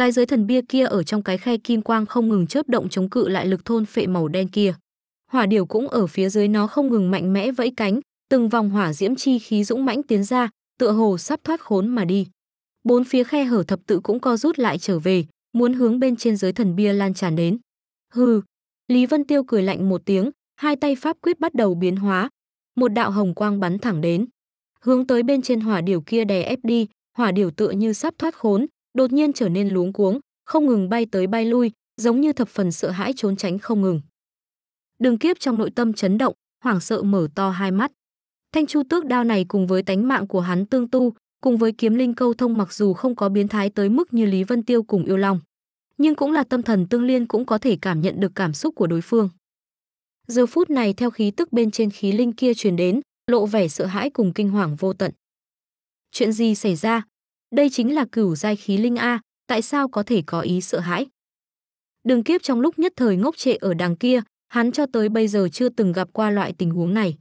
cái dưới thần bia kia ở trong cái khe kim quang không ngừng chớp động chống cự lại lực thôn phệ màu đen kia. Hỏa điểu cũng ở phía dưới nó không ngừng mạnh mẽ vẫy cánh, từng vòng hỏa diễm chi khí dũng mãnh tiến ra, tựa hồ sắp thoát khốn mà đi. Bốn phía khe hở thập tự cũng co rút lại trở về, muốn hướng bên trên dưới thần bia lan tràn đến. Hừ, Lý Vân Tiêu cười lạnh một tiếng, hai tay pháp quyết bắt đầu biến hóa, một đạo hồng quang bắn thẳng đến, hướng tới bên trên hỏa điểu kia đè ép đi, hỏa điểu tựa như sắp thoát khốn, đột nhiên trở nên luống cuống, không ngừng bay tới bay lui, giống như thập phần sợ hãi trốn tránh không ngừng. Đường Kiếp trong nội tâm chấn động, hoảng sợ mở to hai mắt. Thanh Chu Tước đao này cùng với tánh mạng của hắn tương tu, cùng với kiếm linh câu thông mặc dù không có biến thái tới mức như Lý Vân Tiêu cùng Yêu Long, nhưng cũng là tâm thần tương liên cũng có thể cảm nhận được cảm xúc của đối phương. Giờ phút này theo khí tức bên trên khí linh kia truyền đến, lộ vẻ sợ hãi cùng kinh hoàng vô tận. Chuyện gì xảy ra, đây chính là cửu giai khí linh A, tại sao có thể có ý sợ hãi? Đường kiếp trong lúc nhất thời ngốc trệ ở đằng kia, hắn cho tới bây giờ chưa từng gặp qua loại tình huống này.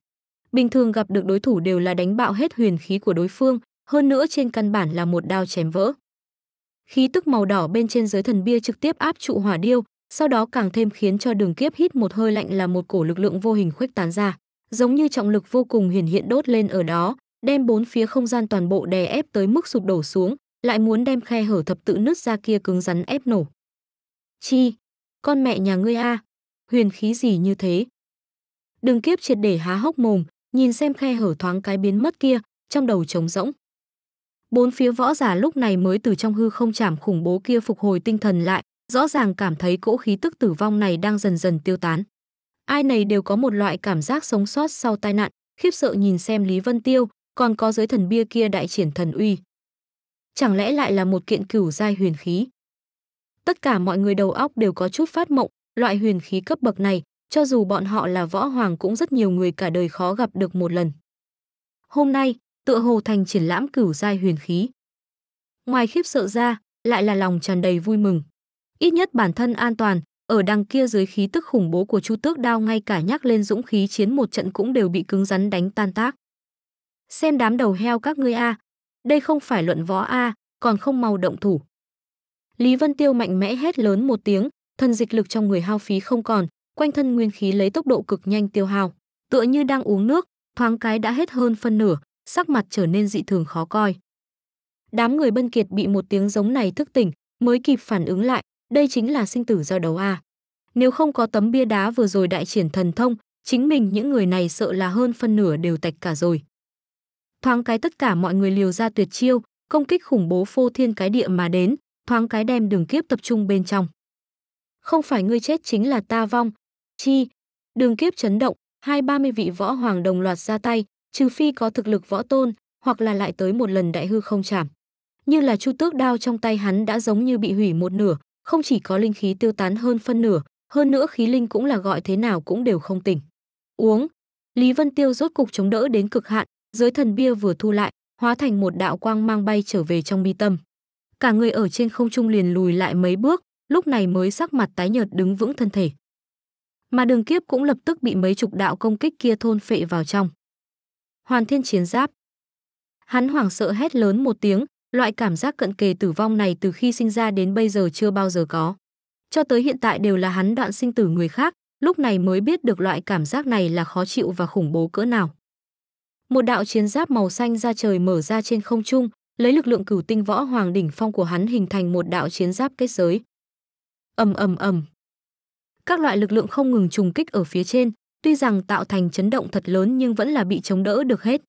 Bình thường gặp được đối thủ đều là đánh bạo hết huyền khí của đối phương, hơn nữa trên căn bản là một đao chém vỡ. Khí tức màu đỏ bên trên giới thần bia trực tiếp áp trụ hỏa điêu, sau đó càng thêm khiến cho đường kiếp hít một hơi lạnh là một cổ lực lượng vô hình khuếch tán ra, giống như trọng lực vô cùng hiển hiện đốt lên ở đó, đem bốn phía không gian toàn bộ đè ép tới mức sụp đổ xuống, lại muốn đem khe hở thập tự nứt ra kia cứng rắn ép nổ. Chi, con mẹ nhà ngươi a, huyền khí gì như thế? Đường kiếp triệt để há hốc mồm, nhìn xem khe hở thoáng cái biến mất kia, trong đầu trống rỗng. Bốn phía võ giả lúc này mới từ trong hư không chảm khủng bố kia phục hồi tinh thần lại, rõ ràng cảm thấy cỗ khí tức tử vong này đang dần dần tiêu tán. Ai này đều có một loại cảm giác sống sót sau tai nạn, khiếp sợ nhìn xem Lý Vân Tiêu, còn có giới thần bia kia đại triển thần uy. Chẳng lẽ lại là một kiện cửu giai huyền khí? Tất cả mọi người đầu óc đều có chút phát mộng, loại huyền khí cấp bậc này, cho dù bọn họ là võ hoàng cũng rất nhiều người cả đời khó gặp được một lần. Hôm nay, tựa hồ thành triển lãm cửu giai huyền khí. Ngoài khiếp sợ ra, lại là lòng tràn đầy vui mừng. Ít nhất bản thân an toàn, ở đằng kia dưới khí tức khủng bố của Chu Tước Đao ngay cả nhắc lên dũng khí chiến một trận cũng đều bị cứng rắn đánh tan tác xem đám đầu heo các ngươi a, à. đây không phải luận võ a, à, còn không mau động thủ. Lý Vân Tiêu mạnh mẽ hét lớn một tiếng, thân dịch lực trong người hao phí không còn, quanh thân nguyên khí lấy tốc độ cực nhanh tiêu hao, tựa như đang uống nước, thoáng cái đã hết hơn phân nửa, sắc mặt trở nên dị thường khó coi. Đám người Bân Kiệt bị một tiếng giống này thức tỉnh, mới kịp phản ứng lại, đây chính là sinh tử do đấu a. À. Nếu không có tấm bia đá vừa rồi đại triển thần thông, chính mình những người này sợ là hơn phân nửa đều tạch cả rồi thoáng cái tất cả mọi người liều ra tuyệt chiêu, công kích khủng bố phô thiên cái địa mà đến, thoáng cái đem đường kiếp tập trung bên trong. Không phải ngươi chết chính là ta vong. Chi, đường kiếp chấn động, hai ba mươi vị võ hoàng đồng loạt ra tay, trừ phi có thực lực võ tôn, hoặc là lại tới một lần đại hư không chạm. Như là chu tước đao trong tay hắn đã giống như bị hủy một nửa, không chỉ có linh khí tiêu tán hơn phân nửa, hơn nữa khí linh cũng là gọi thế nào cũng đều không tỉnh. Uống, Lý Vân Tiêu rốt cục chống đỡ đến cực hạn, dưới thần bia vừa thu lại, hóa thành một đạo quang mang bay trở về trong mi tâm. Cả người ở trên không trung liền lùi lại mấy bước, lúc này mới sắc mặt tái nhợt đứng vững thân thể. Mà đường kiếp cũng lập tức bị mấy chục đạo công kích kia thôn phệ vào trong. Hoàn thiên chiến giáp. Hắn hoảng sợ hét lớn một tiếng, loại cảm giác cận kề tử vong này từ khi sinh ra đến bây giờ chưa bao giờ có. Cho tới hiện tại đều là hắn đoạn sinh tử người khác, lúc này mới biết được loại cảm giác này là khó chịu và khủng bố cỡ nào một đạo chiến giáp màu xanh ra trời mở ra trên không trung, lấy lực lượng cửu tinh võ hoàng đỉnh phong của hắn hình thành một đạo chiến giáp kết giới. Ầm ầm ầm. Các loại lực lượng không ngừng trùng kích ở phía trên, tuy rằng tạo thành chấn động thật lớn nhưng vẫn là bị chống đỡ được hết.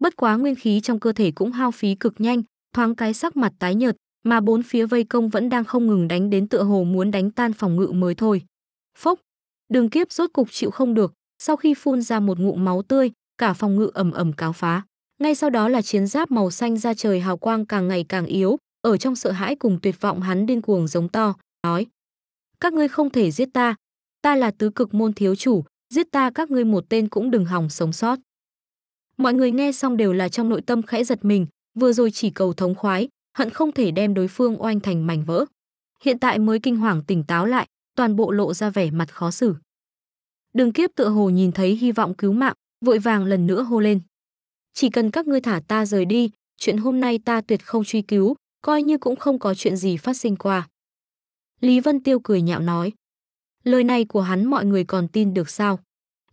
Bất quá nguyên khí trong cơ thể cũng hao phí cực nhanh, thoáng cái sắc mặt tái nhợt, mà bốn phía vây công vẫn đang không ngừng đánh đến tựa hồ muốn đánh tan phòng ngự mới thôi. Phốc, Đường Kiếp rốt cục chịu không được, sau khi phun ra một ngụm máu tươi, cả phòng ngự ầm ầm cáo phá. Ngay sau đó là chiến giáp màu xanh ra trời hào quang càng ngày càng yếu, ở trong sợ hãi cùng tuyệt vọng hắn điên cuồng giống to, nói: "Các ngươi không thể giết ta, ta là tứ cực môn thiếu chủ, giết ta các ngươi một tên cũng đừng hòng sống sót." Mọi người nghe xong đều là trong nội tâm khẽ giật mình, vừa rồi chỉ cầu thống khoái, hận không thể đem đối phương oanh thành mảnh vỡ. Hiện tại mới kinh hoàng tỉnh táo lại, toàn bộ lộ ra vẻ mặt khó xử. Đường Kiếp tựa hồ nhìn thấy hy vọng cứu mạng, vội vàng lần nữa hô lên. Chỉ cần các ngươi thả ta rời đi, chuyện hôm nay ta tuyệt không truy cứu, coi như cũng không có chuyện gì phát sinh qua. Lý Vân Tiêu cười nhạo nói. Lời này của hắn mọi người còn tin được sao?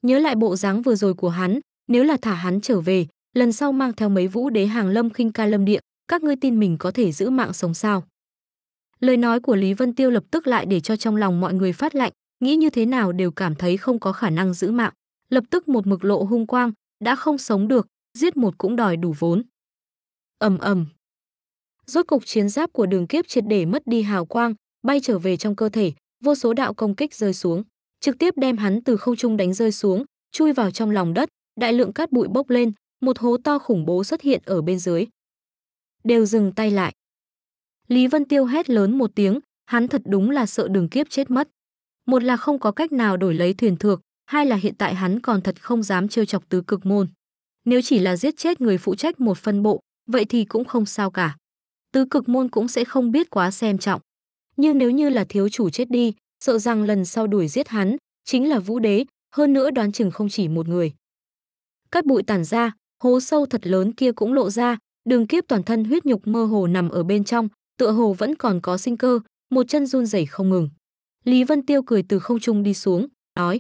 Nhớ lại bộ dáng vừa rồi của hắn, nếu là thả hắn trở về, lần sau mang theo mấy vũ đế hàng lâm khinh ca lâm địa, các ngươi tin mình có thể giữ mạng sống sao? Lời nói của Lý Vân Tiêu lập tức lại để cho trong lòng mọi người phát lạnh, nghĩ như thế nào đều cảm thấy không có khả năng giữ mạng lập tức một mực lộ hung quang, đã không sống được, giết một cũng đòi đủ vốn. Ầm ầm. Rốt cục chiến giáp của Đường Kiếp triệt để mất đi hào quang, bay trở về trong cơ thể, vô số đạo công kích rơi xuống, trực tiếp đem hắn từ không trung đánh rơi xuống, chui vào trong lòng đất, đại lượng cát bụi bốc lên, một hố to khủng bố xuất hiện ở bên dưới. Đều dừng tay lại. Lý Vân Tiêu hét lớn một tiếng, hắn thật đúng là sợ Đường Kiếp chết mất. Một là không có cách nào đổi lấy thuyền thược, hai là hiện tại hắn còn thật không dám trêu chọc tứ cực môn. Nếu chỉ là giết chết người phụ trách một phân bộ, vậy thì cũng không sao cả. Tứ cực môn cũng sẽ không biết quá xem trọng. Nhưng nếu như là thiếu chủ chết đi, sợ rằng lần sau đuổi giết hắn, chính là vũ đế, hơn nữa đoán chừng không chỉ một người. Cát bụi tản ra, hố sâu thật lớn kia cũng lộ ra, đường kiếp toàn thân huyết nhục mơ hồ nằm ở bên trong, tựa hồ vẫn còn có sinh cơ, một chân run rẩy không ngừng. Lý Vân Tiêu cười từ không trung đi xuống, nói,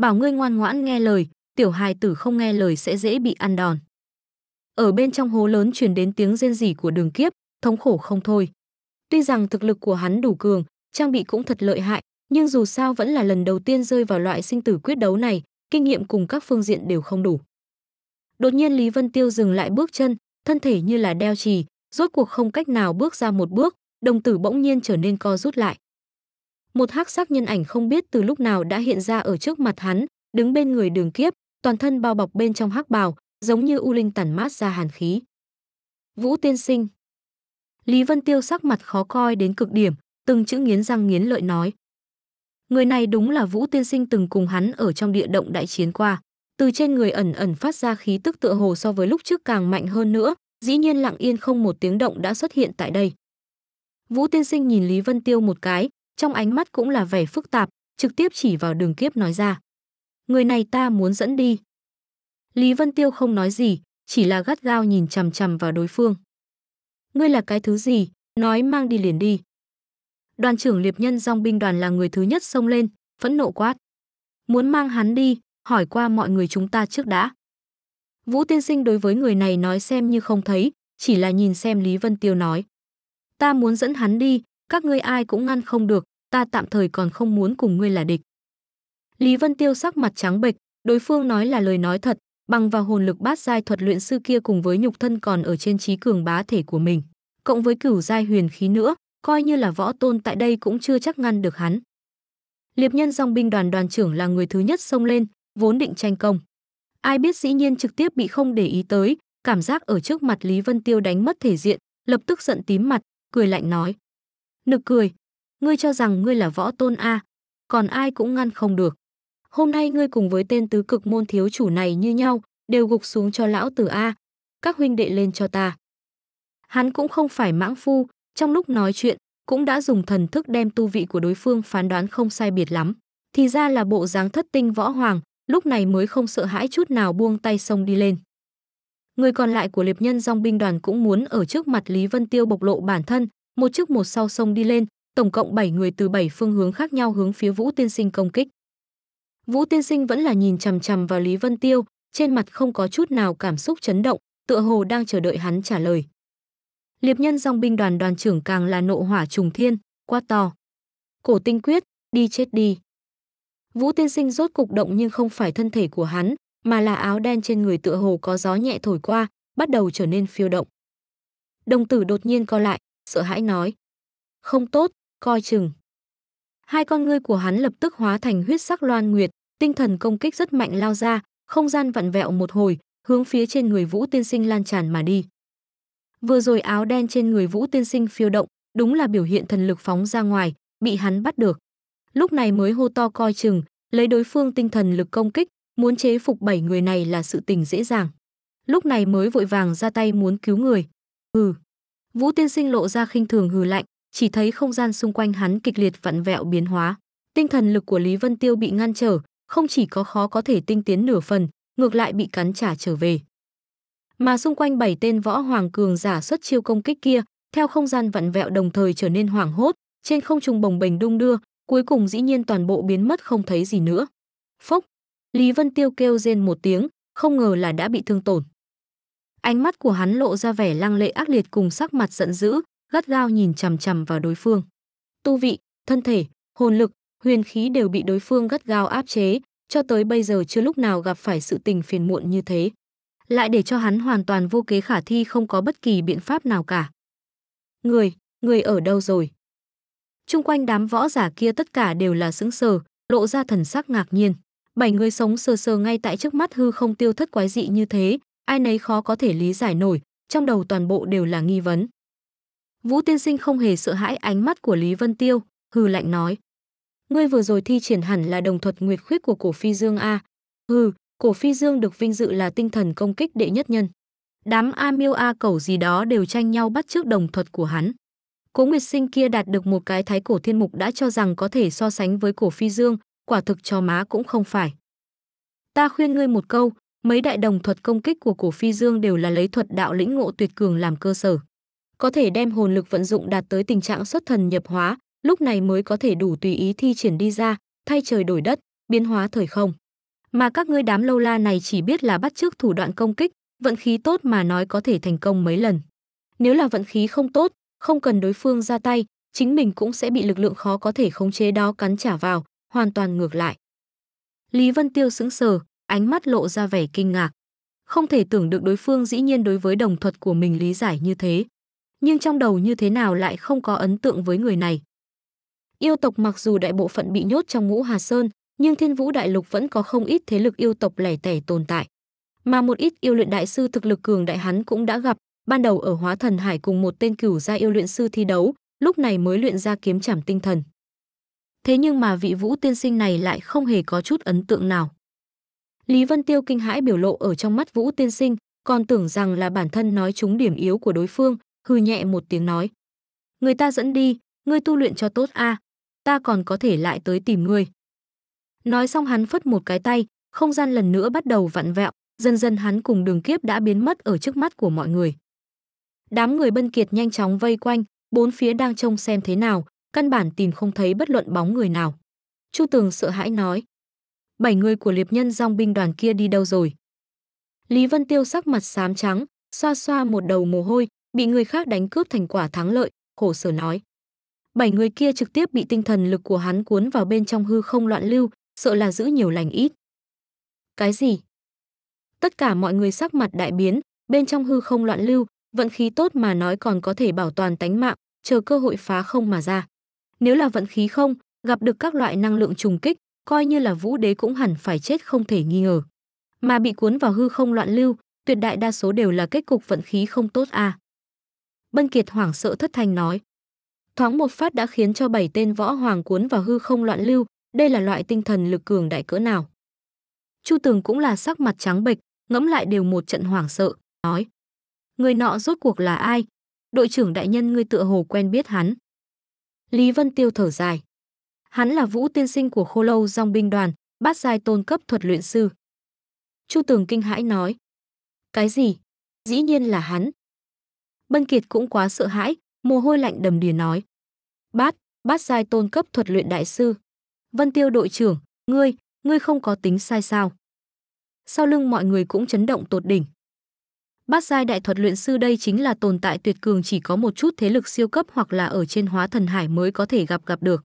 bảo ngươi ngoan ngoãn nghe lời, tiểu hài tử không nghe lời sẽ dễ bị ăn đòn. Ở bên trong hố lớn truyền đến tiếng rên rỉ của đường kiếp, thống khổ không thôi. Tuy rằng thực lực của hắn đủ cường, trang bị cũng thật lợi hại, nhưng dù sao vẫn là lần đầu tiên rơi vào loại sinh tử quyết đấu này, kinh nghiệm cùng các phương diện đều không đủ. Đột nhiên Lý Vân Tiêu dừng lại bước chân, thân thể như là đeo trì, rốt cuộc không cách nào bước ra một bước, đồng tử bỗng nhiên trở nên co rút lại một hắc sắc nhân ảnh không biết từ lúc nào đã hiện ra ở trước mặt hắn, đứng bên người đường kiếp, toàn thân bao bọc bên trong hắc bào, giống như u linh tản mát ra hàn khí. Vũ tiên sinh. Lý Vân Tiêu sắc mặt khó coi đến cực điểm, từng chữ nghiến răng nghiến lợi nói. Người này đúng là Vũ tiên sinh từng cùng hắn ở trong địa động đại chiến qua. Từ trên người ẩn ẩn phát ra khí tức tựa hồ so với lúc trước càng mạnh hơn nữa, dĩ nhiên lặng yên không một tiếng động đã xuất hiện tại đây. Vũ tiên sinh nhìn Lý Vân Tiêu một cái, trong ánh mắt cũng là vẻ phức tạp, trực tiếp chỉ vào đường kiếp nói ra. Người này ta muốn dẫn đi. Lý Vân Tiêu không nói gì, chỉ là gắt gao nhìn chằm chằm vào đối phương. Ngươi là cái thứ gì, nói mang đi liền đi. Đoàn trưởng liệp nhân dòng binh đoàn là người thứ nhất xông lên, phẫn nộ quát. Muốn mang hắn đi, hỏi qua mọi người chúng ta trước đã. Vũ tiên sinh đối với người này nói xem như không thấy, chỉ là nhìn xem Lý Vân Tiêu nói. Ta muốn dẫn hắn đi, các ngươi ai cũng ngăn không được, ta tạm thời còn không muốn cùng ngươi là địch. Lý Vân Tiêu sắc mặt trắng bệch, đối phương nói là lời nói thật, bằng vào hồn lực bát giai thuật luyện sư kia cùng với nhục thân còn ở trên trí cường bá thể của mình, cộng với cửu giai huyền khí nữa, coi như là võ tôn tại đây cũng chưa chắc ngăn được hắn. Liệp nhân dòng binh đoàn đoàn trưởng là người thứ nhất xông lên, vốn định tranh công. Ai biết dĩ nhiên trực tiếp bị không để ý tới, cảm giác ở trước mặt Lý Vân Tiêu đánh mất thể diện, lập tức giận tím mặt, cười lạnh nói. Nực cười, ngươi cho rằng ngươi là võ tôn A, còn ai cũng ngăn không được. Hôm nay ngươi cùng với tên tứ cực môn thiếu chủ này như nhau, đều gục xuống cho lão tử A, các huynh đệ lên cho ta. Hắn cũng không phải mãng phu, trong lúc nói chuyện, cũng đã dùng thần thức đem tu vị của đối phương phán đoán không sai biệt lắm. Thì ra là bộ dáng thất tinh võ hoàng, lúc này mới không sợ hãi chút nào buông tay sông đi lên. Người còn lại của liệp nhân dòng binh đoàn cũng muốn ở trước mặt Lý Vân Tiêu bộc lộ bản thân, một trước một sau sông đi lên, tổng cộng 7 người từ 7 phương hướng khác nhau hướng phía Vũ Tiên Sinh công kích. Vũ Tiên Sinh vẫn là nhìn chằm chằm vào Lý Vân Tiêu, trên mặt không có chút nào cảm xúc chấn động, tựa hồ đang chờ đợi hắn trả lời. Liệp nhân dòng binh đoàn đoàn trưởng càng là nộ hỏa trùng thiên, quá to. Cổ tinh quyết, đi chết đi. Vũ tiên sinh rốt cục động nhưng không phải thân thể của hắn, mà là áo đen trên người tựa hồ có gió nhẹ thổi qua, bắt đầu trở nên phiêu động. Đồng tử đột nhiên co lại, sợ hãi nói. Không tốt, coi chừng. Hai con ngươi của hắn lập tức hóa thành huyết sắc loan nguyệt, tinh thần công kích rất mạnh lao ra, không gian vặn vẹo một hồi, hướng phía trên người Vũ Tiên Sinh lan tràn mà đi. Vừa rồi áo đen trên người Vũ Tiên Sinh phiêu động, đúng là biểu hiện thần lực phóng ra ngoài, bị hắn bắt được. Lúc này mới hô to coi chừng, lấy đối phương tinh thần lực công kích, muốn chế phục bảy người này là sự tình dễ dàng. Lúc này mới vội vàng ra tay muốn cứu người. Hừ. Vũ Tiên Sinh lộ ra khinh thường hừ lạnh, chỉ thấy không gian xung quanh hắn kịch liệt vặn vẹo biến hóa. Tinh thần lực của Lý Vân Tiêu bị ngăn trở, không chỉ có khó có thể tinh tiến nửa phần, ngược lại bị cắn trả trở về. Mà xung quanh bảy tên võ hoàng cường giả xuất chiêu công kích kia, theo không gian vặn vẹo đồng thời trở nên hoảng hốt, trên không trung bồng bềnh đung đưa, cuối cùng dĩ nhiên toàn bộ biến mất không thấy gì nữa. Phốc, Lý Vân Tiêu kêu rên một tiếng, không ngờ là đã bị thương tổn. Ánh mắt của hắn lộ ra vẻ lăng lệ ác liệt cùng sắc mặt giận dữ, gắt gao nhìn chằm chằm vào đối phương. Tu vị, thân thể, hồn lực, huyền khí đều bị đối phương gắt gao áp chế, cho tới bây giờ chưa lúc nào gặp phải sự tình phiền muộn như thế. Lại để cho hắn hoàn toàn vô kế khả thi không có bất kỳ biện pháp nào cả. Người, người ở đâu rồi? Trung quanh đám võ giả kia tất cả đều là sững sờ, lộ ra thần sắc ngạc nhiên. Bảy người sống sờ sờ ngay tại trước mắt hư không tiêu thất quái dị như thế, ai nấy khó có thể lý giải nổi, trong đầu toàn bộ đều là nghi vấn. Vũ tiên sinh không hề sợ hãi ánh mắt của Lý Vân Tiêu, hừ lạnh nói. Ngươi vừa rồi thi triển hẳn là đồng thuật nguyệt khuyết của cổ phi dương A. Hừ, cổ phi dương được vinh dự là tinh thần công kích đệ nhất nhân. Đám A miêu A cẩu gì đó đều tranh nhau bắt trước đồng thuật của hắn. Cố Nguyệt Sinh kia đạt được một cái thái cổ thiên mục đã cho rằng có thể so sánh với cổ phi dương, quả thực cho má cũng không phải. Ta khuyên ngươi một câu, mấy đại đồng thuật công kích của cổ phi dương đều là lấy thuật đạo lĩnh ngộ tuyệt cường làm cơ sở có thể đem hồn lực vận dụng đạt tới tình trạng xuất thần nhập hóa, lúc này mới có thể đủ tùy ý thi triển đi ra, thay trời đổi đất, biến hóa thời không. Mà các ngươi đám lâu la này chỉ biết là bắt chước thủ đoạn công kích, vận khí tốt mà nói có thể thành công mấy lần. Nếu là vận khí không tốt, không cần đối phương ra tay, chính mình cũng sẽ bị lực lượng khó có thể khống chế đó cắn trả vào, hoàn toàn ngược lại. Lý Vân Tiêu sững sờ, ánh mắt lộ ra vẻ kinh ngạc. Không thể tưởng được đối phương dĩ nhiên đối với đồng thuật của mình lý giải như thế nhưng trong đầu như thế nào lại không có ấn tượng với người này. Yêu tộc mặc dù đại bộ phận bị nhốt trong ngũ Hà Sơn, nhưng thiên vũ đại lục vẫn có không ít thế lực yêu tộc lẻ tẻ tồn tại. Mà một ít yêu luyện đại sư thực lực cường đại hắn cũng đã gặp, ban đầu ở hóa thần hải cùng một tên cửu gia yêu luyện sư thi đấu, lúc này mới luyện ra kiếm trảm tinh thần. Thế nhưng mà vị vũ tiên sinh này lại không hề có chút ấn tượng nào. Lý Vân Tiêu kinh hãi biểu lộ ở trong mắt vũ tiên sinh, còn tưởng rằng là bản thân nói trúng điểm yếu của đối phương, hư nhẹ một tiếng nói. Người ta dẫn đi, ngươi tu luyện cho tốt a, à, ta còn có thể lại tới tìm ngươi. Nói xong hắn phất một cái tay, không gian lần nữa bắt đầu vặn vẹo, dần dần hắn cùng đường kiếp đã biến mất ở trước mắt của mọi người. Đám người bân kiệt nhanh chóng vây quanh, bốn phía đang trông xem thế nào, căn bản tìm không thấy bất luận bóng người nào. Chu Tường sợ hãi nói, bảy người của liệp nhân dòng binh đoàn kia đi đâu rồi? Lý Vân Tiêu sắc mặt xám trắng, xoa xoa một đầu mồ hôi, bị người khác đánh cướp thành quả thắng lợi, khổ sở nói. Bảy người kia trực tiếp bị tinh thần lực của hắn cuốn vào bên trong hư không loạn lưu, sợ là giữ nhiều lành ít. Cái gì? Tất cả mọi người sắc mặt đại biến, bên trong hư không loạn lưu, vận khí tốt mà nói còn có thể bảo toàn tánh mạng, chờ cơ hội phá không mà ra. Nếu là vận khí không, gặp được các loại năng lượng trùng kích, coi như là vũ đế cũng hẳn phải chết không thể nghi ngờ. Mà bị cuốn vào hư không loạn lưu, tuyệt đại đa số đều là kết cục vận khí không tốt à. Bân Kiệt hoảng sợ thất thanh nói. Thoáng một phát đã khiến cho bảy tên võ hoàng cuốn vào hư không loạn lưu, đây là loại tinh thần lực cường đại cỡ nào. Chu Tường cũng là sắc mặt trắng bệch, ngẫm lại đều một trận hoảng sợ, nói. Người nọ rốt cuộc là ai? Đội trưởng đại nhân ngươi tựa hồ quen biết hắn. Lý Vân Tiêu thở dài. Hắn là vũ tiên sinh của khô lâu dòng binh đoàn, bát giai tôn cấp thuật luyện sư. Chu Tường kinh hãi nói. Cái gì? Dĩ nhiên là hắn. Bân Kiệt cũng quá sợ hãi, mồ hôi lạnh đầm đìa nói. Bát, bát giai tôn cấp thuật luyện đại sư. Vân Tiêu đội trưởng, ngươi, ngươi không có tính sai sao. Sau lưng mọi người cũng chấn động tột đỉnh. Bát giai đại thuật luyện sư đây chính là tồn tại tuyệt cường chỉ có một chút thế lực siêu cấp hoặc là ở trên hóa thần hải mới có thể gặp gặp được.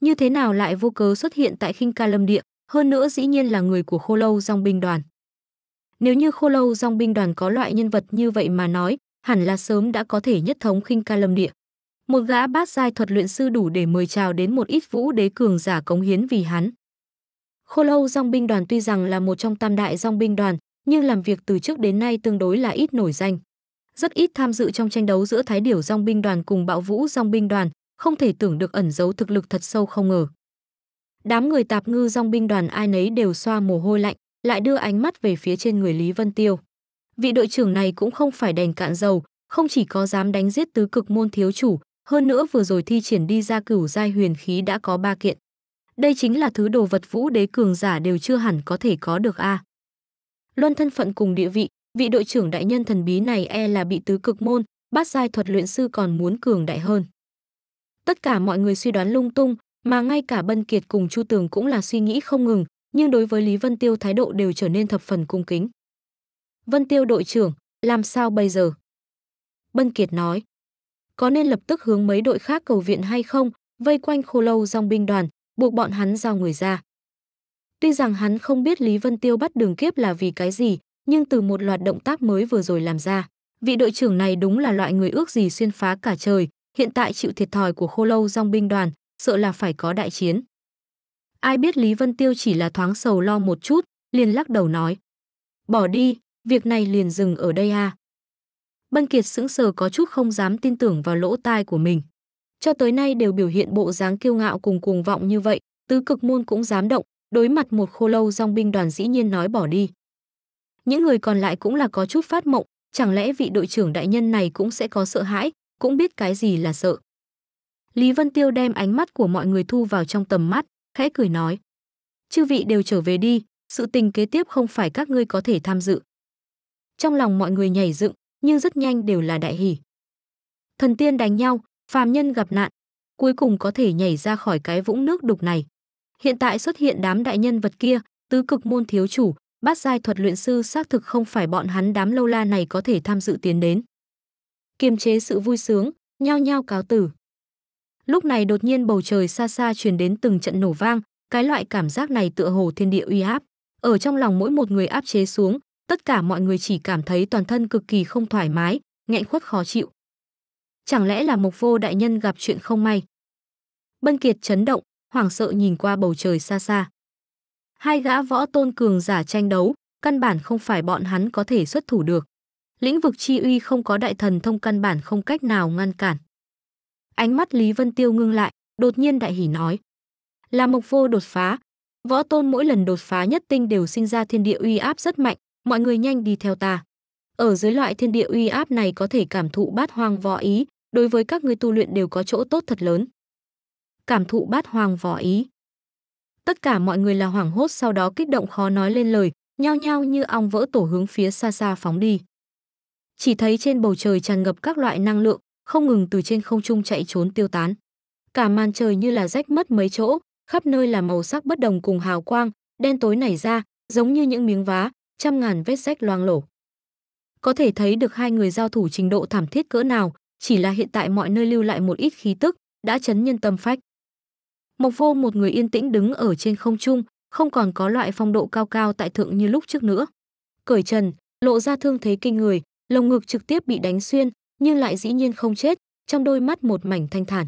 Như thế nào lại vô cớ xuất hiện tại khinh ca lâm địa, hơn nữa dĩ nhiên là người của khô lâu dòng binh đoàn. Nếu như khô lâu dòng binh đoàn có loại nhân vật như vậy mà nói, hẳn là sớm đã có thể nhất thống khinh ca lâm địa. Một gã bát giai thuật luyện sư đủ để mời chào đến một ít vũ đế cường giả cống hiến vì hắn. Khô lâu dòng binh đoàn tuy rằng là một trong tam đại dòng binh đoàn, nhưng làm việc từ trước đến nay tương đối là ít nổi danh. Rất ít tham dự trong tranh đấu giữa thái điểu dòng binh đoàn cùng bạo vũ dòng binh đoàn, không thể tưởng được ẩn giấu thực lực thật sâu không ngờ. Đám người tạp ngư dòng binh đoàn ai nấy đều xoa mồ hôi lạnh, lại đưa ánh mắt về phía trên người Lý Vân Tiêu. Vị đội trưởng này cũng không phải đèn cạn dầu, không chỉ có dám đánh giết tứ cực môn thiếu chủ, hơn nữa vừa rồi thi triển đi ra cửu giai huyền khí đã có ba kiện. Đây chính là thứ đồ vật vũ đế cường giả đều chưa hẳn có thể có được a. À. Luân thân phận cùng địa vị, vị đội trưởng đại nhân thần bí này e là bị tứ cực môn, bát giai thuật luyện sư còn muốn cường đại hơn. Tất cả mọi người suy đoán lung tung, mà ngay cả Bân Kiệt cùng Chu Tường cũng là suy nghĩ không ngừng, nhưng đối với Lý Vân Tiêu thái độ đều trở nên thập phần cung kính. Vân Tiêu đội trưởng, làm sao bây giờ? Bân Kiệt nói, có nên lập tức hướng mấy đội khác cầu viện hay không, vây quanh khô lâu dòng binh đoàn, buộc bọn hắn giao người ra. Tuy rằng hắn không biết Lý Vân Tiêu bắt đường kiếp là vì cái gì, nhưng từ một loạt động tác mới vừa rồi làm ra, vị đội trưởng này đúng là loại người ước gì xuyên phá cả trời, hiện tại chịu thiệt thòi của khô lâu dòng binh đoàn, sợ là phải có đại chiến. Ai biết Lý Vân Tiêu chỉ là thoáng sầu lo một chút, liền lắc đầu nói. Bỏ đi, Việc này liền dừng ở đây à? Bân Kiệt sững sờ có chút không dám tin tưởng vào lỗ tai của mình. Cho tới nay đều biểu hiện bộ dáng kiêu ngạo cùng cuồng vọng như vậy, tứ cực môn cũng dám động, đối mặt một khô lâu dòng binh đoàn dĩ nhiên nói bỏ đi. Những người còn lại cũng là có chút phát mộng, chẳng lẽ vị đội trưởng đại nhân này cũng sẽ có sợ hãi, cũng biết cái gì là sợ. Lý Vân Tiêu đem ánh mắt của mọi người thu vào trong tầm mắt, khẽ cười nói. Chư vị đều trở về đi, sự tình kế tiếp không phải các ngươi có thể tham dự trong lòng mọi người nhảy dựng, nhưng rất nhanh đều là đại hỉ. Thần tiên đánh nhau, phàm nhân gặp nạn, cuối cùng có thể nhảy ra khỏi cái vũng nước đục này. Hiện tại xuất hiện đám đại nhân vật kia, tứ cực môn thiếu chủ, bát giai thuật luyện sư xác thực không phải bọn hắn đám lâu la này có thể tham dự tiến đến. Kiềm chế sự vui sướng, nhao nhao cáo tử. Lúc này đột nhiên bầu trời xa xa truyền đến từng trận nổ vang, cái loại cảm giác này tựa hồ thiên địa uy áp, ở trong lòng mỗi một người áp chế xuống, tất cả mọi người chỉ cảm thấy toàn thân cực kỳ không thoải mái, nghẹn khuất khó chịu. Chẳng lẽ là Mộc Vô đại nhân gặp chuyện không may? Bân Kiệt chấn động, hoảng sợ nhìn qua bầu trời xa xa. Hai gã võ tôn cường giả tranh đấu, căn bản không phải bọn hắn có thể xuất thủ được. Lĩnh vực chi uy không có đại thần thông căn bản không cách nào ngăn cản. Ánh mắt Lý Vân Tiêu ngưng lại, đột nhiên đại hỉ nói: "Là Mộc Vô đột phá, võ tôn mỗi lần đột phá nhất tinh đều sinh ra thiên địa uy áp rất mạnh, mọi người nhanh đi theo ta. Ở dưới loại thiên địa uy áp này có thể cảm thụ bát hoang võ ý, đối với các người tu luyện đều có chỗ tốt thật lớn. Cảm thụ bát hoang võ ý. Tất cả mọi người là hoảng hốt sau đó kích động khó nói lên lời, nhao nhao như ong vỡ tổ hướng phía xa xa phóng đi. Chỉ thấy trên bầu trời tràn ngập các loại năng lượng, không ngừng từ trên không trung chạy trốn tiêu tán. Cả màn trời như là rách mất mấy chỗ, khắp nơi là màu sắc bất đồng cùng hào quang, đen tối nảy ra, giống như những miếng vá, trăm ngàn vết rách loang lổ. Có thể thấy được hai người giao thủ trình độ thảm thiết cỡ nào, chỉ là hiện tại mọi nơi lưu lại một ít khí tức, đã chấn nhân tâm phách. Mộc Vô một người yên tĩnh đứng ở trên không trung, không còn có loại phong độ cao cao tại thượng như lúc trước nữa. Cởi trần, lộ ra thương thế kinh người, lồng ngực trực tiếp bị đánh xuyên, nhưng lại dĩ nhiên không chết, trong đôi mắt một mảnh thanh thản.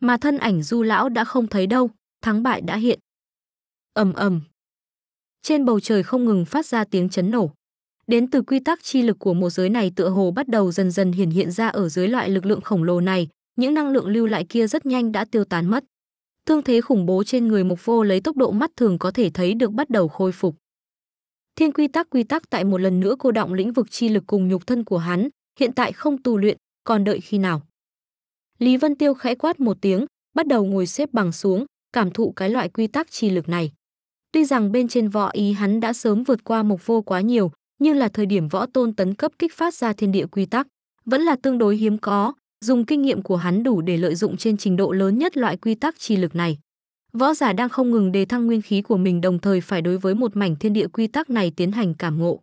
Mà thân ảnh Du lão đã không thấy đâu, thắng bại đã hiện. Ầm ầm trên bầu trời không ngừng phát ra tiếng chấn nổ. Đến từ quy tắc chi lực của một giới này tựa hồ bắt đầu dần dần hiển hiện ra ở dưới loại lực lượng khổng lồ này, những năng lượng lưu lại kia rất nhanh đã tiêu tán mất. Thương thế khủng bố trên người Mục Vô lấy tốc độ mắt thường có thể thấy được bắt đầu khôi phục. Thiên quy tắc quy tắc tại một lần nữa cô động lĩnh vực chi lực cùng nhục thân của hắn, hiện tại không tu luyện, còn đợi khi nào? Lý Vân Tiêu khẽ quát một tiếng, bắt đầu ngồi xếp bằng xuống, cảm thụ cái loại quy tắc chi lực này. Tuy rằng bên trên võ ý hắn đã sớm vượt qua mục vô quá nhiều, nhưng là thời điểm võ tôn tấn cấp kích phát ra thiên địa quy tắc, vẫn là tương đối hiếm có, dùng kinh nghiệm của hắn đủ để lợi dụng trên trình độ lớn nhất loại quy tắc chi lực này. Võ giả đang không ngừng đề thăng nguyên khí của mình đồng thời phải đối với một mảnh thiên địa quy tắc này tiến hành cảm ngộ.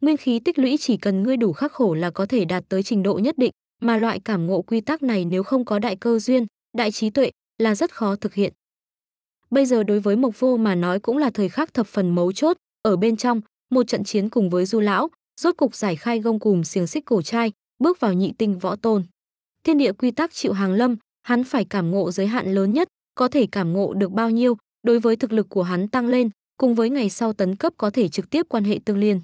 Nguyên khí tích lũy chỉ cần ngươi đủ khắc khổ là có thể đạt tới trình độ nhất định, mà loại cảm ngộ quy tắc này nếu không có đại cơ duyên, đại trí tuệ là rất khó thực hiện. Bây giờ đối với Mộc Vô mà nói cũng là thời khắc thập phần mấu chốt, ở bên trong, một trận chiến cùng với Du lão, rốt cục giải khai gông cùm xiềng xích cổ trai, bước vào nhị tinh võ tôn. Thiên địa quy tắc chịu hàng lâm, hắn phải cảm ngộ giới hạn lớn nhất, có thể cảm ngộ được bao nhiêu, đối với thực lực của hắn tăng lên, cùng với ngày sau tấn cấp có thể trực tiếp quan hệ tương liên.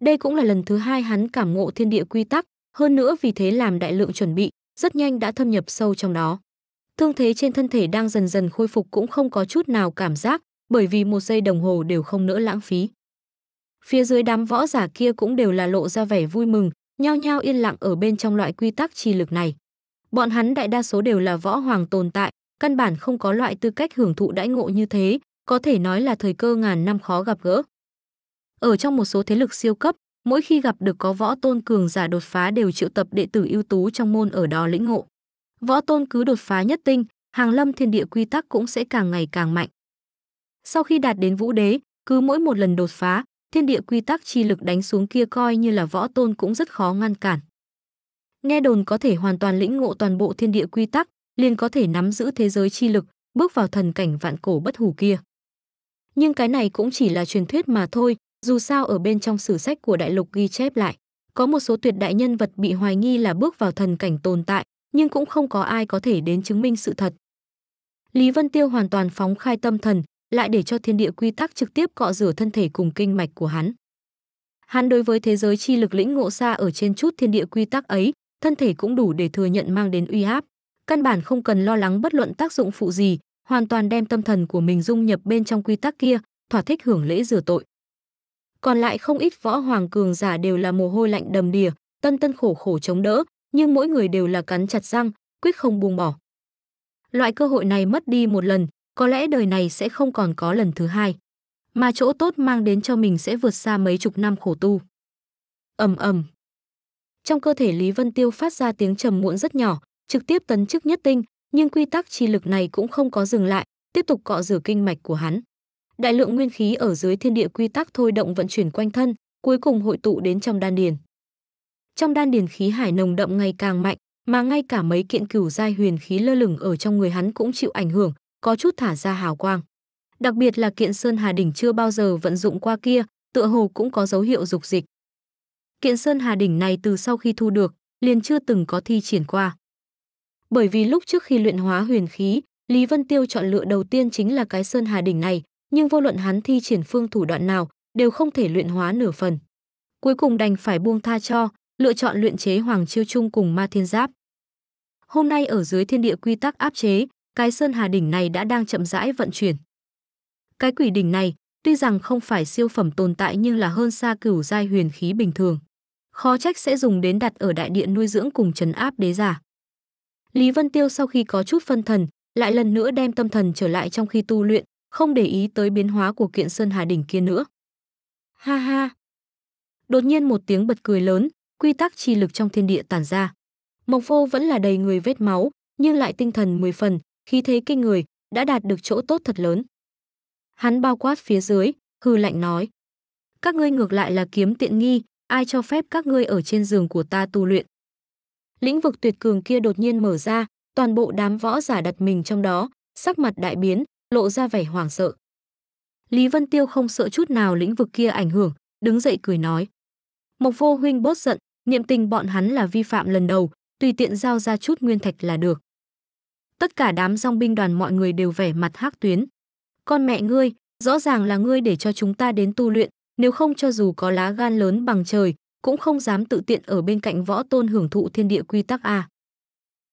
Đây cũng là lần thứ hai hắn cảm ngộ thiên địa quy tắc, hơn nữa vì thế làm đại lượng chuẩn bị, rất nhanh đã thâm nhập sâu trong đó thương thế trên thân thể đang dần dần khôi phục cũng không có chút nào cảm giác, bởi vì một giây đồng hồ đều không nỡ lãng phí. Phía dưới đám võ giả kia cũng đều là lộ ra vẻ vui mừng, nhao nhao yên lặng ở bên trong loại quy tắc chi lực này. Bọn hắn đại đa số đều là võ hoàng tồn tại, căn bản không có loại tư cách hưởng thụ đãi ngộ như thế, có thể nói là thời cơ ngàn năm khó gặp gỡ. Ở trong một số thế lực siêu cấp, mỗi khi gặp được có võ tôn cường giả đột phá đều triệu tập đệ tử ưu tú trong môn ở đó lĩnh ngộ. Võ Tôn cứ đột phá nhất tinh, hàng lâm thiên địa quy tắc cũng sẽ càng ngày càng mạnh. Sau khi đạt đến Vũ Đế, cứ mỗi một lần đột phá, thiên địa quy tắc chi lực đánh xuống kia coi như là Võ Tôn cũng rất khó ngăn cản. Nghe đồn có thể hoàn toàn lĩnh ngộ toàn bộ thiên địa quy tắc, liền có thể nắm giữ thế giới chi lực, bước vào thần cảnh vạn cổ bất hủ kia. Nhưng cái này cũng chỉ là truyền thuyết mà thôi, dù sao ở bên trong sử sách của đại lục ghi chép lại, có một số tuyệt đại nhân vật bị hoài nghi là bước vào thần cảnh tồn tại, nhưng cũng không có ai có thể đến chứng minh sự thật. Lý Vân Tiêu hoàn toàn phóng khai tâm thần, lại để cho thiên địa quy tắc trực tiếp cọ rửa thân thể cùng kinh mạch của hắn. Hắn đối với thế giới chi lực lĩnh ngộ xa ở trên chút thiên địa quy tắc ấy, thân thể cũng đủ để thừa nhận mang đến uy áp, căn bản không cần lo lắng bất luận tác dụng phụ gì, hoàn toàn đem tâm thần của mình dung nhập bên trong quy tắc kia, thỏa thích hưởng lễ rửa tội. Còn lại không ít võ hoàng cường giả đều là mồ hôi lạnh đầm đìa, tân tân khổ khổ chống đỡ, nhưng mỗi người đều là cắn chặt răng, quyết không buông bỏ. Loại cơ hội này mất đi một lần, có lẽ đời này sẽ không còn có lần thứ hai. Mà chỗ tốt mang đến cho mình sẽ vượt xa mấy chục năm khổ tu. Ầm ầm. Trong cơ thể Lý Vân Tiêu phát ra tiếng trầm muộn rất nhỏ, trực tiếp tấn chức nhất tinh, nhưng quy tắc chi lực này cũng không có dừng lại, tiếp tục cọ rửa kinh mạch của hắn. Đại lượng nguyên khí ở dưới thiên địa quy tắc thôi động vận chuyển quanh thân, cuối cùng hội tụ đến trong đan điền trong đan điền khí hải nồng đậm ngày càng mạnh, mà ngay cả mấy kiện cửu giai huyền khí lơ lửng ở trong người hắn cũng chịu ảnh hưởng, có chút thả ra hào quang. Đặc biệt là kiện Sơn Hà đỉnh chưa bao giờ vận dụng qua kia, tựa hồ cũng có dấu hiệu dục dịch. Kiện Sơn Hà đỉnh này từ sau khi thu được, liền chưa từng có thi triển qua. Bởi vì lúc trước khi luyện hóa huyền khí, Lý Vân Tiêu chọn lựa đầu tiên chính là cái Sơn Hà đỉnh này, nhưng vô luận hắn thi triển phương thủ đoạn nào, đều không thể luyện hóa nửa phần. Cuối cùng đành phải buông tha cho, lựa chọn luyện chế Hoàng Chiêu Trung cùng Ma Thiên Giáp. Hôm nay ở dưới thiên địa quy tắc áp chế, cái Sơn Hà đỉnh này đã đang chậm rãi vận chuyển. Cái quỷ đỉnh này, tuy rằng không phải siêu phẩm tồn tại nhưng là hơn xa cửu giai huyền khí bình thường. Khó trách sẽ dùng đến đặt ở đại điện nuôi dưỡng cùng trấn áp đế giả. Lý Vân Tiêu sau khi có chút phân thần, lại lần nữa đem tâm thần trở lại trong khi tu luyện, không để ý tới biến hóa của kiện Sơn Hà đỉnh kia nữa. Ha ha. Đột nhiên một tiếng bật cười lớn, quy tắc chi lực trong thiên địa tản ra. Mộc Vô vẫn là đầy người vết máu, nhưng lại tinh thần mười phần, khí thế kinh người, đã đạt được chỗ tốt thật lớn. Hắn bao quát phía dưới, hư lạnh nói: "Các ngươi ngược lại là kiếm tiện nghi, ai cho phép các ngươi ở trên giường của ta tu luyện?" Lĩnh vực tuyệt cường kia đột nhiên mở ra, toàn bộ đám võ giả đặt mình trong đó, sắc mặt đại biến, lộ ra vẻ hoảng sợ. Lý Vân Tiêu không sợ chút nào lĩnh vực kia ảnh hưởng, đứng dậy cười nói: "Mộc Vô huynh bớt giận, niệm tình bọn hắn là vi phạm lần đầu, tùy tiện giao ra chút nguyên thạch là được. Tất cả đám dòng binh đoàn mọi người đều vẻ mặt hắc tuyến. Con mẹ ngươi, rõ ràng là ngươi để cho chúng ta đến tu luyện, nếu không cho dù có lá gan lớn bằng trời, cũng không dám tự tiện ở bên cạnh võ tôn hưởng thụ thiên địa quy tắc a. À.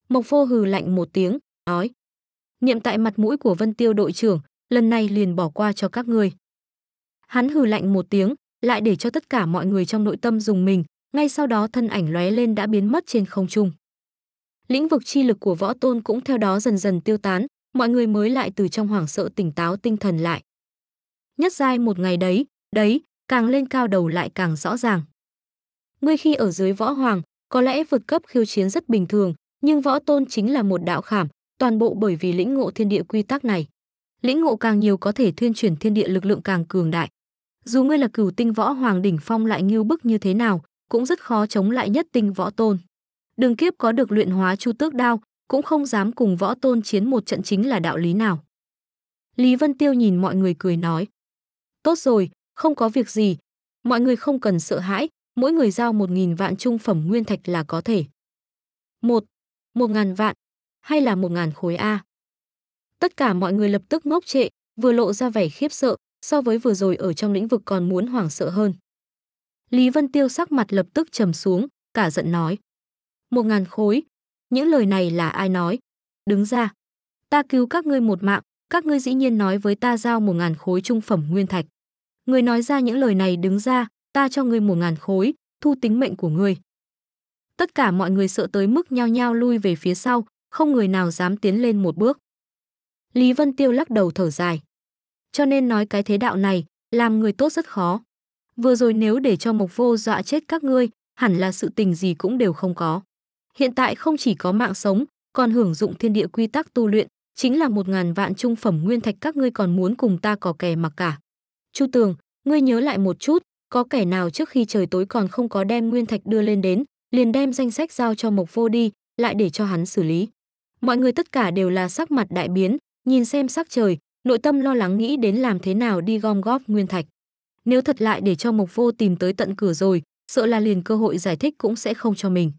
Mộc Vô hừ lạnh một tiếng, nói: "Niệm tại mặt mũi của Vân Tiêu đội trưởng, lần này liền bỏ qua cho các ngươi." Hắn hừ lạnh một tiếng, lại để cho tất cả mọi người trong nội tâm dùng mình, ngay sau đó thân ảnh lóe lên đã biến mất trên không trung. Lĩnh vực chi lực của võ tôn cũng theo đó dần dần tiêu tán, mọi người mới lại từ trong hoảng sợ tỉnh táo tinh thần lại. Nhất giai một ngày đấy, đấy, càng lên cao đầu lại càng rõ ràng. Ngươi khi ở dưới võ hoàng, có lẽ vượt cấp khiêu chiến rất bình thường, nhưng võ tôn chính là một đạo khảm, toàn bộ bởi vì lĩnh ngộ thiên địa quy tắc này. Lĩnh ngộ càng nhiều có thể thuyên chuyển thiên địa lực lượng càng cường đại. Dù ngươi là cửu tinh võ hoàng đỉnh phong lại nghiêu bức như thế nào, cũng rất khó chống lại nhất tinh võ tôn. Đường kiếp có được luyện hóa chu tước đao, cũng không dám cùng võ tôn chiến một trận chính là đạo lý nào. Lý Vân Tiêu nhìn mọi người cười nói. Tốt rồi, không có việc gì. Mọi người không cần sợ hãi, mỗi người giao một nghìn vạn trung phẩm nguyên thạch là có thể. Một, một ngàn vạn, hay là một ngàn khối A. Tất cả mọi người lập tức ngốc trệ, vừa lộ ra vẻ khiếp sợ, so với vừa rồi ở trong lĩnh vực còn muốn hoảng sợ hơn. Lý Vân Tiêu sắc mặt lập tức trầm xuống, cả giận nói. Một ngàn khối, những lời này là ai nói? Đứng ra, ta cứu các ngươi một mạng, các ngươi dĩ nhiên nói với ta giao một ngàn khối trung phẩm nguyên thạch. Người nói ra những lời này đứng ra, ta cho ngươi một ngàn khối, thu tính mệnh của ngươi. Tất cả mọi người sợ tới mức nhao nhao lui về phía sau, không người nào dám tiến lên một bước. Lý Vân Tiêu lắc đầu thở dài. Cho nên nói cái thế đạo này, làm người tốt rất khó vừa rồi nếu để cho mộc vô dọa chết các ngươi, hẳn là sự tình gì cũng đều không có. Hiện tại không chỉ có mạng sống, còn hưởng dụng thiên địa quy tắc tu luyện, chính là một ngàn vạn trung phẩm nguyên thạch các ngươi còn muốn cùng ta có kè mặc cả. Chu Tường, ngươi nhớ lại một chút, có kẻ nào trước khi trời tối còn không có đem nguyên thạch đưa lên đến, liền đem danh sách giao cho Mộc Vô đi, lại để cho hắn xử lý. Mọi người tất cả đều là sắc mặt đại biến, nhìn xem sắc trời, nội tâm lo lắng nghĩ đến làm thế nào đi gom góp nguyên thạch. Nếu thật lại để cho Mộc Vô tìm tới tận cửa rồi, sợ là liền cơ hội giải thích cũng sẽ không cho mình.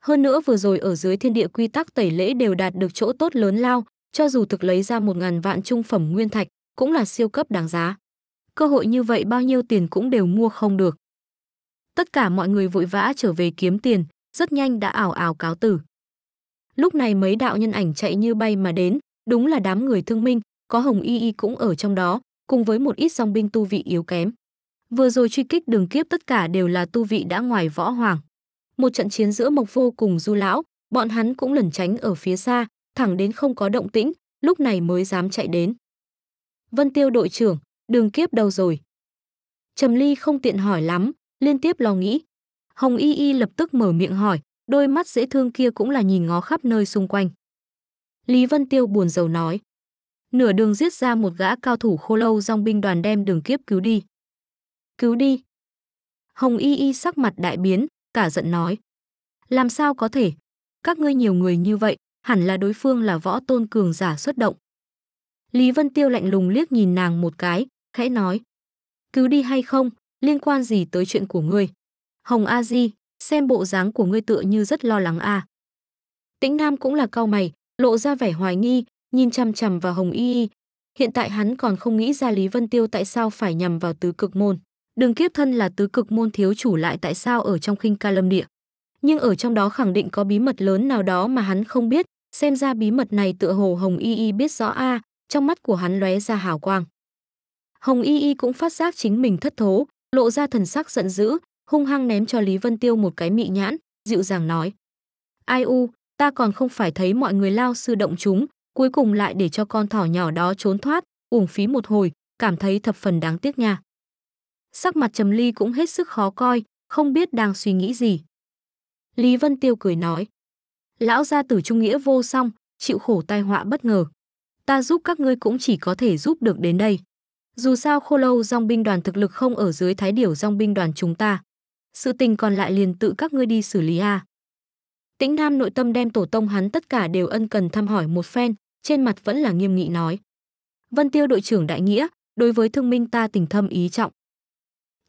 Hơn nữa vừa rồi ở dưới thiên địa quy tắc tẩy lễ đều đạt được chỗ tốt lớn lao, cho dù thực lấy ra một ngàn vạn trung phẩm nguyên thạch, cũng là siêu cấp đáng giá. Cơ hội như vậy bao nhiêu tiền cũng đều mua không được. Tất cả mọi người vội vã trở về kiếm tiền, rất nhanh đã ảo ảo cáo tử. Lúc này mấy đạo nhân ảnh chạy như bay mà đến, đúng là đám người thương minh, có Hồng Y Y cũng ở trong đó, cùng với một ít song binh tu vị yếu kém. Vừa rồi truy kích đường kiếp tất cả đều là tu vị đã ngoài võ hoàng. Một trận chiến giữa Mộc Vô cùng Du lão, bọn hắn cũng lẩn tránh ở phía xa, thẳng đến không có động tĩnh, lúc này mới dám chạy đến. Vân Tiêu đội trưởng, đường kiếp đâu rồi? Trầm Ly không tiện hỏi lắm, liên tiếp lo nghĩ. Hồng Y Y lập tức mở miệng hỏi, đôi mắt dễ thương kia cũng là nhìn ngó khắp nơi xung quanh. Lý Vân Tiêu buồn rầu nói. Nửa đường giết ra một gã cao thủ khô lâu dòng binh đoàn đem đường kiếp cứu đi cứu đi. Hồng Y Y sắc mặt đại biến, cả giận nói. Làm sao có thể? Các ngươi nhiều người như vậy, hẳn là đối phương là võ tôn cường giả xuất động. Lý Vân Tiêu lạnh lùng liếc nhìn nàng một cái, khẽ nói. Cứu đi hay không, liên quan gì tới chuyện của ngươi? Hồng A Di, xem bộ dáng của ngươi tựa như rất lo lắng a. À. Tĩnh Nam cũng là cau mày, lộ ra vẻ hoài nghi, nhìn chằm chằm vào Hồng Y Y. Hiện tại hắn còn không nghĩ ra Lý Vân Tiêu tại sao phải nhằm vào tứ cực môn. Đường kiếp thân là tứ cực môn thiếu chủ lại tại sao ở trong khinh ca lâm địa. Nhưng ở trong đó khẳng định có bí mật lớn nào đó mà hắn không biết, xem ra bí mật này tựa hồ Hồng Y Y biết rõ a, trong mắt của hắn lóe ra hào quang. Hồng Y Y cũng phát giác chính mình thất thố, lộ ra thần sắc giận dữ, hung hăng ném cho Lý Vân Tiêu một cái mị nhãn, dịu dàng nói: "Ai u, ta còn không phải thấy mọi người lao sư động chúng, cuối cùng lại để cho con thỏ nhỏ đó trốn thoát, uổng phí một hồi, cảm thấy thập phần đáng tiếc nha." sắc mặt Trầm Ly cũng hết sức khó coi, không biết đang suy nghĩ gì. Lý Vân Tiêu cười nói, lão gia tử trung nghĩa vô song, chịu khổ tai họa bất ngờ. Ta giúp các ngươi cũng chỉ có thể giúp được đến đây. Dù sao khô lâu dòng binh đoàn thực lực không ở dưới thái điểu dòng binh đoàn chúng ta. Sự tình còn lại liền tự các ngươi đi xử lý a. À. Tĩnh Nam nội tâm đem tổ tông hắn tất cả đều ân cần thăm hỏi một phen, trên mặt vẫn là nghiêm nghị nói. Vân Tiêu đội trưởng đại nghĩa, đối với thương minh ta tình thâm ý trọng.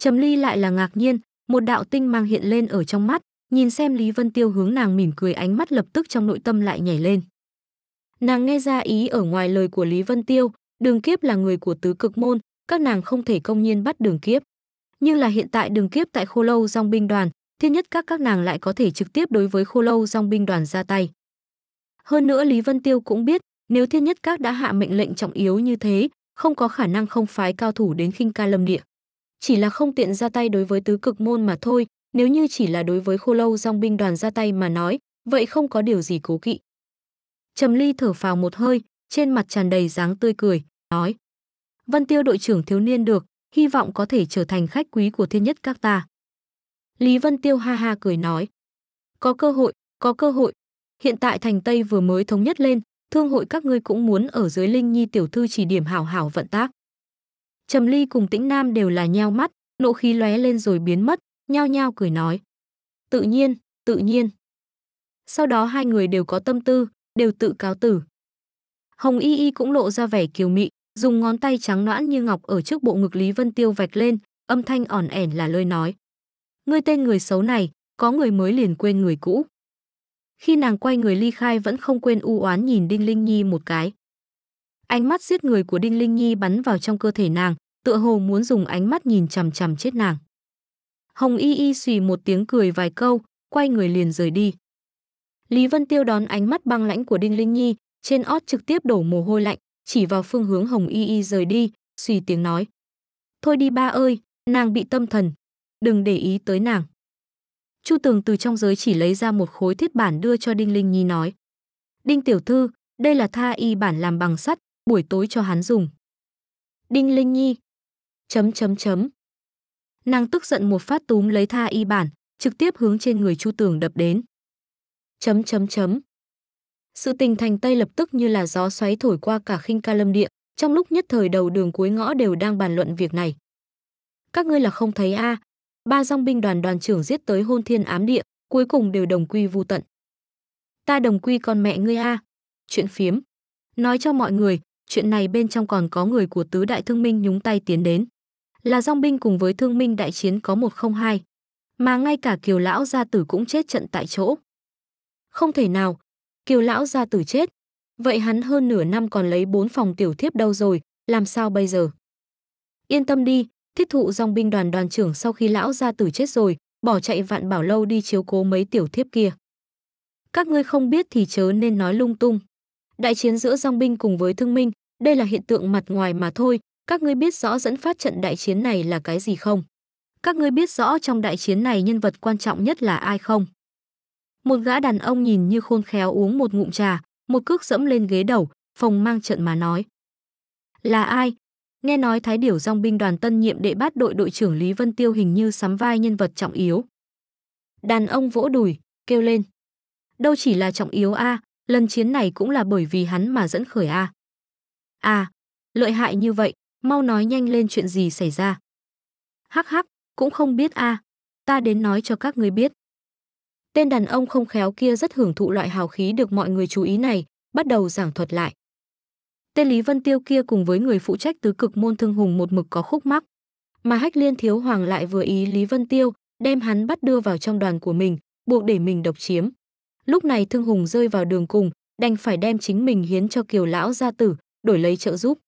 Trầm Ly lại là ngạc nhiên, một đạo tinh mang hiện lên ở trong mắt, nhìn xem Lý Vân Tiêu hướng nàng mỉm cười ánh mắt lập tức trong nội tâm lại nhảy lên. Nàng nghe ra ý ở ngoài lời của Lý Vân Tiêu, Đường Kiếp là người của tứ cực môn, các nàng không thể công nhiên bắt Đường Kiếp. Nhưng là hiện tại Đường Kiếp tại Khô Lâu dòng binh đoàn, thiên nhất các các nàng lại có thể trực tiếp đối với Khô Lâu dòng binh đoàn ra tay. Hơn nữa Lý Vân Tiêu cũng biết, nếu thiên nhất các đã hạ mệnh lệnh trọng yếu như thế, không có khả năng không phái cao thủ đến khinh ca lâm địa chỉ là không tiện ra tay đối với tứ cực môn mà thôi, nếu như chỉ là đối với khô lâu dòng binh đoàn ra tay mà nói, vậy không có điều gì cố kỵ. Trầm Ly thở phào một hơi, trên mặt tràn đầy dáng tươi cười, nói: Vân Tiêu đội trưởng thiếu niên được, hy vọng có thể trở thành khách quý của thiên nhất các ta." Lý Vân Tiêu ha ha cười nói: "Có cơ hội, có cơ hội. Hiện tại thành Tây vừa mới thống nhất lên, thương hội các ngươi cũng muốn ở dưới Linh Nhi tiểu thư chỉ điểm hảo hảo vận tác. Trầm Ly cùng Tĩnh Nam đều là nheo mắt, nộ khí lóe lên rồi biến mất, nhao nhao cười nói. Tự nhiên, tự nhiên. Sau đó hai người đều có tâm tư, đều tự cáo tử. Hồng Y Y cũng lộ ra vẻ kiều mị, dùng ngón tay trắng noãn như ngọc ở trước bộ ngực Lý Vân Tiêu vạch lên, âm thanh ỏn ẻn là lời nói. Ngươi tên người xấu này, có người mới liền quên người cũ. Khi nàng quay người ly khai vẫn không quên u oán nhìn Đinh Linh Nhi một cái. Ánh mắt giết người của Đinh Linh Nhi bắn vào trong cơ thể nàng, tựa hồ muốn dùng ánh mắt nhìn chằm chằm chết nàng. Hồng Y Y xùy một tiếng cười vài câu, quay người liền rời đi. Lý Vân Tiêu đón ánh mắt băng lãnh của Đinh Linh Nhi, trên ót trực tiếp đổ mồ hôi lạnh, chỉ vào phương hướng Hồng Y Y rời đi, xùy tiếng nói. Thôi đi ba ơi, nàng bị tâm thần, đừng để ý tới nàng. Chu Tường từ trong giới chỉ lấy ra một khối thiết bản đưa cho Đinh Linh Nhi nói. Đinh Tiểu Thư, đây là tha y bản làm bằng sắt, buổi tối cho hắn dùng. Đinh Linh Nhi. Chấm chấm chấm. Nàng tức giận một phát túm lấy tha y bản, trực tiếp hướng trên người Chu Tường đập đến. Chấm chấm chấm. Sự tình thành Tây lập tức như là gió xoáy thổi qua cả khinh ca lâm địa, trong lúc nhất thời đầu đường cuối ngõ đều đang bàn luận việc này. Các ngươi là không thấy a, à, ba dòng binh đoàn đoàn trưởng giết tới hôn thiên ám địa, cuối cùng đều đồng quy vu tận. Ta đồng quy con mẹ ngươi a. À. Chuyện phiếm. Nói cho mọi người, chuyện này bên trong còn có người của tứ đại thương minh nhúng tay tiến đến. Là dòng binh cùng với thương minh đại chiến có một không hai Mà ngay cả kiều lão gia tử cũng chết trận tại chỗ. Không thể nào, kiều lão gia tử chết. Vậy hắn hơn nửa năm còn lấy bốn phòng tiểu thiếp đâu rồi, làm sao bây giờ? Yên tâm đi, thiết thụ dòng binh đoàn đoàn trưởng sau khi lão gia tử chết rồi, bỏ chạy vạn bảo lâu đi chiếu cố mấy tiểu thiếp kia. Các ngươi không biết thì chớ nên nói lung tung. Đại chiến giữa dòng binh cùng với thương minh, đây là hiện tượng mặt ngoài mà thôi, các ngươi biết rõ dẫn phát trận đại chiến này là cái gì không? Các ngươi biết rõ trong đại chiến này nhân vật quan trọng nhất là ai không? Một gã đàn ông nhìn như khôn khéo uống một ngụm trà, một cước dẫm lên ghế đầu, phòng mang trận mà nói. Là ai? Nghe nói Thái Điểu Dòng binh đoàn tân nhiệm đệ bát đội đội trưởng Lý Vân Tiêu hình như sắm vai nhân vật trọng yếu. Đàn ông vỗ đùi, kêu lên. Đâu chỉ là trọng yếu a, à, lần chiến này cũng là bởi vì hắn mà dẫn khởi a. À. A, à, lợi hại như vậy, mau nói nhanh lên chuyện gì xảy ra. Hắc hắc, cũng không biết a, à, ta đến nói cho các người biết. Tên đàn ông không khéo kia rất hưởng thụ loại hào khí được mọi người chú ý này, bắt đầu giảng thuật lại. Tên Lý Vân Tiêu kia cùng với người phụ trách tứ cực môn thương hùng một mực có khúc mắc, mà Hách Liên Thiếu Hoàng lại vừa ý Lý Vân Tiêu, đem hắn bắt đưa vào trong đoàn của mình, buộc để mình độc chiếm. Lúc này Thương Hùng rơi vào đường cùng, đành phải đem chính mình hiến cho Kiều lão gia tử, đổi lấy trợ giúp.